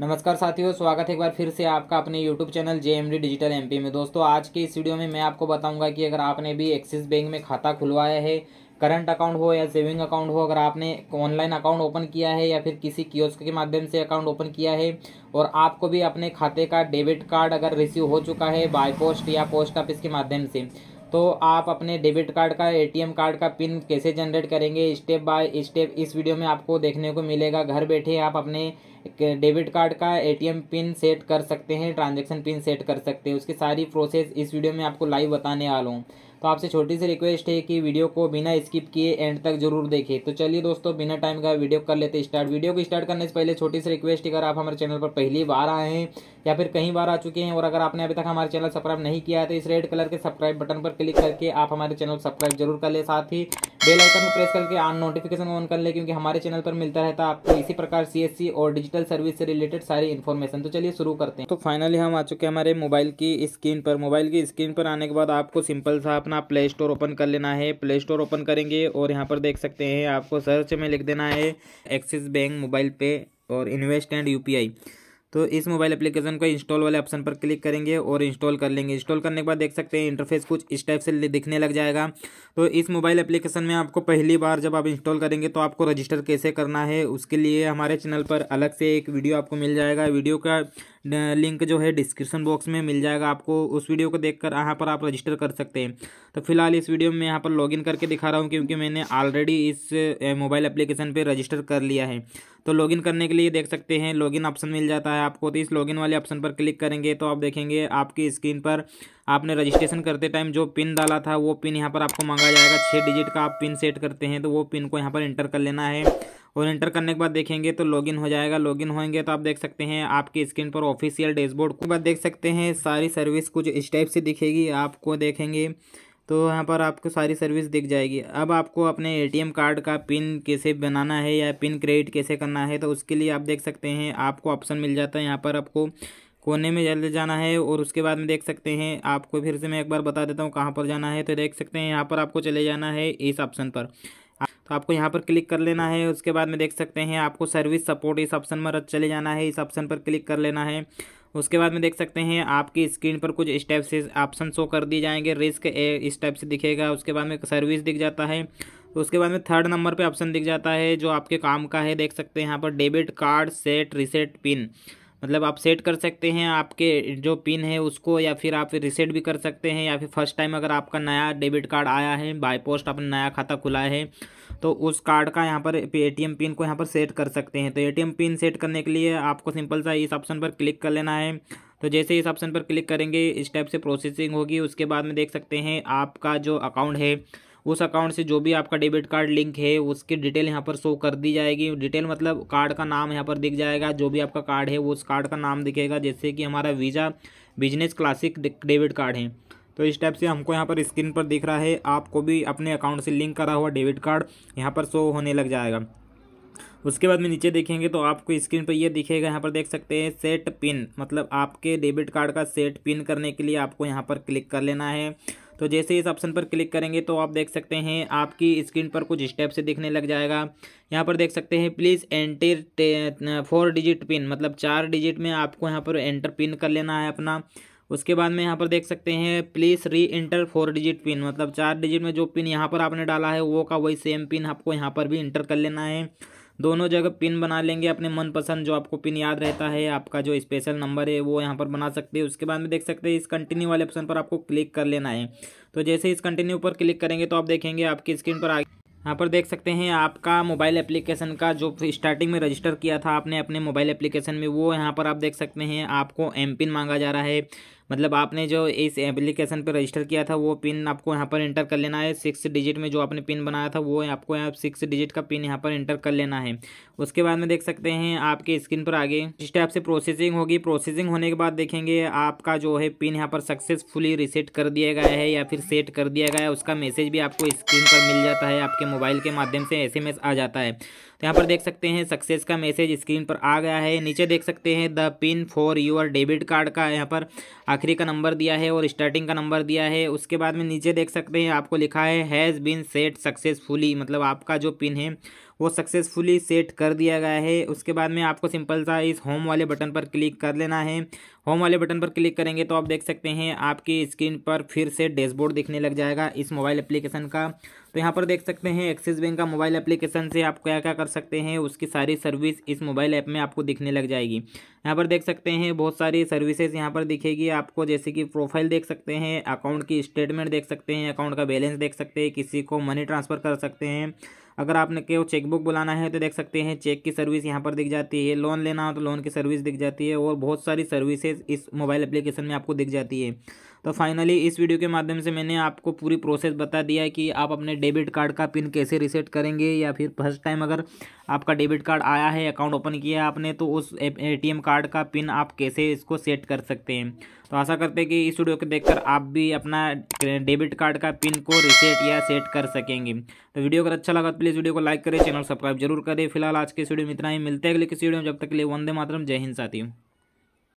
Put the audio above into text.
नमस्कार साथियों स्वागत है एक बार फिर से आपका अपने YouTube channel J digital M में दोस्तों आज के इस वीडियो में मैं आपको बताऊंगा कि अगर आपने भी एक्सिस बैंक में खाता खुलवाया है करंट अकाउंट हो या सेविंग अकाउंट हो अगर आपने ऑनलाइन अकाउंट ओपन किया है या फिर किसी कियोस्क के माध्यम से अकाउंट ओपन किया है और आपको भी अपने खाते का डेबिट कार्ड अगर रिसीव हो चुका है बाय पोस्ट या पोस्ट ऑफिस के माध्यम से तो आप अपने डेबिट कार्ड का एटीएम कार्ड का पिन कैसे जनरेट करेंगे स्टेप बाय स्टेप इस वीडियो में आपको देखने को मिलेगा घर बैठे आप अपने डेबिट कार्ड का एटीएम पिन सेट कर सकते हैं ट्रांजैक्शन पिन सेट कर सकते हैं उसकी सारी प्रोसेस इस वीडियो में आपको लाइव बताने वाला हूँ तो आपसे छोटी सी रिक्वेस्ट है कि वीडियो को बिना स्किप किए एंड तक जरूर देखें तो चलिए दोस्तों बिना टाइम का वीडियो कर लेते स्टार्ट वीडियो को स्टार्ट करने से पहले छोटी सी रिक्वेस्ट अगर आप हमारे चैनल पर पहली बार आए हैं या फिर कहीं बार आ चुके हैं और अगर आपने अभी तक हमारे चैनल सब्सक्राइब नहीं किया है तो इस रेड कलर के सब्सक्राइब बटन पर क्लिक करके आप हमारे चैनल सब्सक्राइब जरूर कर ले साथ ही बेल आइकन को प्रेस करके ऑन नोटिफिकेशन ऑन कर ले क्योंकि हमारे चैनल पर मिलता रहता है आपको इसी प्रकार सीएससी और डिजिटल सर्विस से रिलेटेड सारी इन्फॉर्मेशन तो चलिए शुरू करते हैं तो फाइनली हम आ चुके हैं हमारे मोबाइल की स्क्रीन पर मोबाइल की स्क्रीन पर आने के बाद आपको सिंपल सा अपना प्ले स्टोर ओपन कर लेना है प्ले स्टोर ओपन करेंगे और यहाँ पर देख सकते हैं आपको सर्च में लिख देना है एक्सिस बैंक मोबाइल पे और इन्वेस्ट एंड यू तो इस मोबाइल एप्लीकेशन को इंस्टॉल वाले ऑप्शन पर क्लिक करेंगे और इंस्टॉल कर लेंगे इंस्टॉल करने के बाद देख सकते हैं इंटरफेस कुछ इस टाइप से दिखने लग जाएगा तो इस मोबाइल एप्लीकेशन में आपको पहली बार जब आप इंस्टॉल करेंगे तो आपको रजिस्टर कैसे करना है उसके लिए हमारे चैनल पर अलग से एक वीडियो आपको मिल जाएगा वीडियो का लिंक जो है डिस्क्रिप्शन बॉक्स में मिल जाएगा आपको उस वीडियो को देखकर यहाँ पर आप रजिस्टर कर सकते हैं तो फिलहाल इस वीडियो में यहाँ पर लॉगिन करके दिखा रहा हूँ क्योंकि मैंने ऑलरेडी इस मोबाइल एप्लीकेशन पर रजिस्टर कर लिया है तो लॉगिन करने के लिए देख सकते हैं लॉगिन ऑप्शन मिल जाता है आपको तो इस लॉगिन वाले ऑप्शन पर क्लिक करेंगे तो आप देखेंगे आपकी स्क्रीन पर आपने रजिस्ट्रेशन करते टाइम जो पिन डाला था वो पिन यहाँ पर आपको मांगा जाएगा छः डिजिट का आप पिन सेट करते हैं तो वो पिन को यहाँ पर इंटर कर लेना है और इंटर करने के बाद देखेंगे तो लॉगिन हो जाएगा लॉगिन होएंगे तो आप देख सकते हैं आपकी स्क्रीन पर ऑफिशियल डैशबोर्ड को बाद देख सकते हैं सारी सर्विस कुछ इस टाइप से दिखेगी आपको देखेंगे तो यहाँ पर आपको सारी सर्विस दिख जाएगी अब आपको अपने एटीएम कार्ड का पिन कैसे बनाना है या पिन क्रिएट कैसे करना है तो उसके लिए आप देख सकते हैं आपको ऑप्शन मिल जाता है यहाँ पर आपको कोने में जल्द जाना है और उसके बाद में देख सकते हैं आपको फिर से मैं एक बार बता देता हूँ कहाँ पर जाना है तो देख सकते हैं यहाँ पर आपको चले जाना है इस ऑप्शन पर तो आपको यहाँ पर क्लिक कर लेना है उसके बाद में देख सकते हैं आपको सर्विस सपोर्ट इस ऑप्शन में चले जाना है इस ऑप्शन पर क्लिक कर लेना है उसके बाद में देख सकते हैं आपकी स्क्रीन पर कुछ स्टेप से ऑप्शन शो कर दिए जाएंगे रिस्क इस टाइप से दिखेगा उसके बाद में सर्विस दिख जाता है उसके बाद में थर्ड नंबर पे ऑप्शन दिख जाता है जो आपके काम का है देख सकते हैं यहाँ पर debit card set reset pin मतलब आप सेट कर सकते हैं आपके जो पिन है उसको या फिर आप रिसेट भी कर सकते हैं या फिर फर्स्ट टाइम अगर आपका नया डेबिट कार्ड आया है बाय पोस्ट आपने नया खाता खुला है तो उस कार्ड का यहाँ पर एटीएम पिन को यहाँ पर सेट कर सकते हैं तो एटीएम पिन सेट करने के लिए आपको सिंपल सा इस ऑप्शन पर क्लिक कर लेना है तो जैसे इस ऑप्शन पर क्लिक करेंगे इस टाइप से प्रोसेसिंग होगी उसके बाद में देख सकते हैं आपका जो अकाउंट है उस अकाउंट से जो भी आपका डेबिट कार्ड लिंक है उसकी डिटेल यहाँ पर शो कर दी जाएगी डिटेल मतलब कार्ड का नाम यहाँ पर दिख जाएगा जो भी आपका कार्ड है वो उस कार्ड का नाम दिखेगा जैसे कि हमारा Visa business classic debit card है तो इस टाइप से हमको यहाँ पर स्क्रीन पर दिख रहा है आपको भी अपने अकाउंट से लिंक करा हुआ डेबिट कार्ड यहाँ पर शो होने लग जाएगा उसके बाद में नीचे देखेंगे तो आपको स्क्रीन पर ये दिखेगा यहाँ पर देख सकते हैं सेट पिन मतलब आपके डेबिट कार्ड का सेट पिन करने के लिए आपको यहाँ पर क्लिक कर लेना है तो जैसे इस ऑप्शन पर क्लिक करेंगे तो आप देख सकते हैं आपकी स्क्रीन पर कुछ स्टेप से दिखने लग जाएगा यहाँ पर देख सकते हैं please enter four digit pin मतलब चार डिजिट में आपको यहाँ पर एंटर पिन कर लेना है अपना उसके बाद में यहाँ पर देख सकते हैं प्लीज़ री इंटर फोर डिजिट पिन मतलब चार डिजिट में जो पिन यहाँ पर आपने डाला है वो का वही सेम पिन आपको यहाँ पर भी इंटर कर लेना है दोनों जगह पिन बना लेंगे अपने मनपसंद जो आपको पिन याद रहता है आपका जो स्पेशल नंबर है वो यहाँ पर बना सकते हैं उसके बाद में देख सकते हैं इस कंटिन्यू वाले ऑप्शन पर आपको क्लिक कर लेना है तो जैसे इस कंटिन्यू पर क्लिक करेंगे तो आप देखेंगे आपकी स्क्रीन पर आगे यहाँ पर देख सकते हैं आपका मोबाइल एप्लीकेशन का जो स्टार्टिंग में रजिस्टर किया था आपने अपने मोबाइल एप्लीकेशन में वो यहाँ पर आप देख सकते हैं आपको एम पिन मांगा जा रहा है मतलब आपने जो इस एप्लीकेशन पर रजिस्टर किया था वो पिन आपको यहाँ पर इंटर कर लेना है सिक्स डिजिट में जो आपने पिन बनाया था वो आपको यहाँ सिक्स डिजिट का पिन यहाँ पर इंटर कर लेना है उसके बाद में देख सकते हैं आपके स्क्रीन पर आगे इस टाइप से प्रोसेसिंग होगी प्रोसेसिंग होने के बाद देखेंगे आपका जो है पिन यहाँ पर सक्सेसफुली रिसेट कर दिया गया है या फिर सेट कर दिया गया है उसका मैसेज भी आपको स्क्रीन पर मिल जाता है आपके मोबाइल के माध्यम से एस आ जाता है तो यहाँ पर देख सकते हैं सक्सेस का मैसेज स्क्रीन पर आ गया है नीचे देख सकते हैं the pin for your debit card का यहाँ पर आखिरी का नंबर दिया है और स्टार्टिंग का नंबर दिया है उसके बाद में नीचे देख सकते हैं आपको लिखा है हैज़ बिन सेट सक्सेसफुली मतलब आपका जो पिन है वो सक्सेसफुली सेट कर दिया गया है उसके बाद में आपको सिंपल सा इस होम वाले बटन पर क्लिक कर लेना है होम वाले बटन पर क्लिक करेंगे तो आप देख सकते हैं आपकी स्क्रीन पर फिर से डैशबोर्ड दिखने लग जाएगा इस मोबाइल एप्लीकेशन का तो यहाँ पर देख सकते हैं एक्सिस बैंक का मोबाइल एप्लीकेशन से आप क्या क्या कर सकते हैं उसकी सारी सर्विस इस मोबाइल ऐप में आपको दिखने लग जाएगी यहाँ पर देख सकते हैं बहुत सारी सर्विसेज यहाँ पर दिखेगी आपको जैसे कि प्रोफाइल देख सकते हैं अकाउंट की स्टेटमेंट देख सकते हैं अकाउंट का बैलेंस देख सकते हैं किसी को मनी ट्रांसफ़र कर सकते हैं अगर आपने के चेकबुक बुलाना है तो देख सकते हैं चेक की सर्विस यहाँ पर दिख जाती है लोन लेना हो तो लोन की सर्विस दिख जाती है और बहुत सारी सर्विसेज इस मोबाइल एप्लीकेशन में आपको दिख जाती है तो फाइनली इस वीडियो के माध्यम से मैंने आपको पूरी प्रोसेस बता दिया है कि आप अपने डेबिट कार्ड का पिन कैसे रिसेट करेंगे या फिर फर्स्ट टाइम अगर आपका डेबिट कार्ड आया है अकाउंट ओपन किया है आपने तो उस एटीएम कार्ड का पिन आप कैसे इसको सेट कर सकते हैं तो आशा करते हैं कि इस वीडियो को देखकर आप भी अपना डेबिट कार्ड का पिन को रिसेट या सेट कर सकेंगे तो वीडियो अगर अच्छा लगा तो प्लीज़ वीडियो को लाइक करें चैनल सब्सक्राइब जरूर करें फिलहाल आज के इस वीडियो में इतना ही मिलते हैं अगले किसी वीडियो में जब तक के लिए वंदे मातरम जय हिंद साथियों